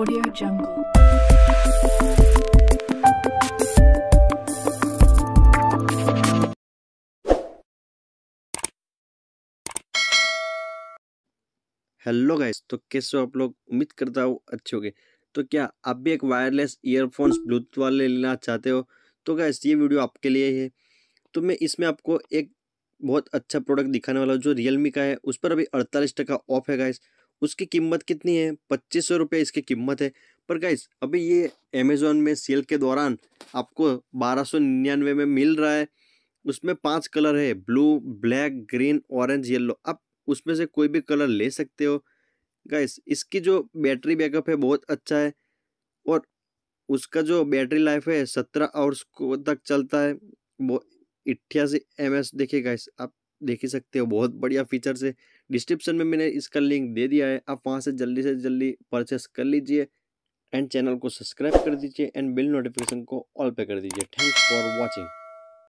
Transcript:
Audio Jungle. Hello guys तो कैसे हो आप लोग उम्मीद करता हूँ अच्छे होंगे तो क्या आप भी एक वायरलेस ईयरफोन्स ब्लूटूथ वाले लेना चाहते हो तो गाइस ये वीडियो आपके लिए है तो मैं इसमें आपको एक बहुत अच्छा प्रोडक्ट दिखाने वाला हूँ जो रियलमी का है उस पर अभी अड़तालीस टका ऑफ है गाइस उसकी कीमत कितनी है पच्चीस सौ रुपये इसकी कीमत है पर गाइस अभी ये अमेज़ोन में सेल के दौरान आपको बारह सौ निन्यानवे में मिल रहा है उसमें पांच कलर है blue black green orange yellow आप उसमें से कोई भी कलर ले सकते हो गाइस इसकी जो बैटरी बैकअप है बहुत अच्छा है और उसका जो बैटरी लाइफ है सत्रह आवर्स को तक चलता है वो अट्ठासी एम एस देखिए गाइस आप देख ही सकते हो बहुत बढ़िया फीचर्स है डिस्क्रिप्शन में मैंने इसका लिंक दे दिया है आप वहाँ से जल्दी से जल्दी परचेस कर लीजिए एंड चैनल को सब्सक्राइब कर दीजिए एंड बिल नोटिफिकेशन को ऑल पे कर दीजिए थैंक्स फॉर वॉचिंग